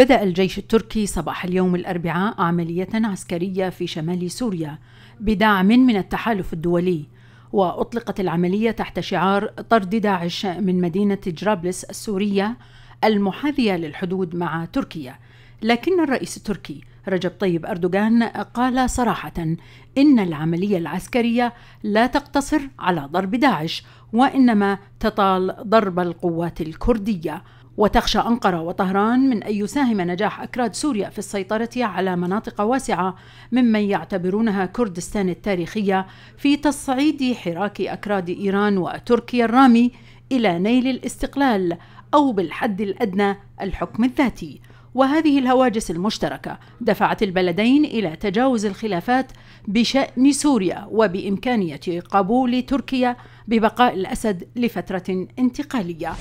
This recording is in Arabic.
بدأ الجيش التركي صباح اليوم الأربعاء عملية عسكرية في شمال سوريا بدعم من التحالف الدولي وأطلقت العملية تحت شعار طرد داعش من مدينة جرابلس السورية المحاذية للحدود مع تركيا لكن الرئيس التركي رجب طيب أردوغان قال صراحة إن العملية العسكرية لا تقتصر على ضرب داعش وإنما تطال ضرب القوات الكردية وتخشى أنقرة وطهران من أن يساهم نجاح أكراد سوريا في السيطرة على مناطق واسعة ممن يعتبرونها كردستان التاريخية في تصعيد حراك أكراد إيران وتركيا الرامي إلى نيل الاستقلال أو بالحد الأدنى الحكم الذاتي وهذه الهواجس المشتركة دفعت البلدين إلى تجاوز الخلافات بشأن سوريا وبإمكانية قبول تركيا ببقاء الأسد لفترة انتقالية.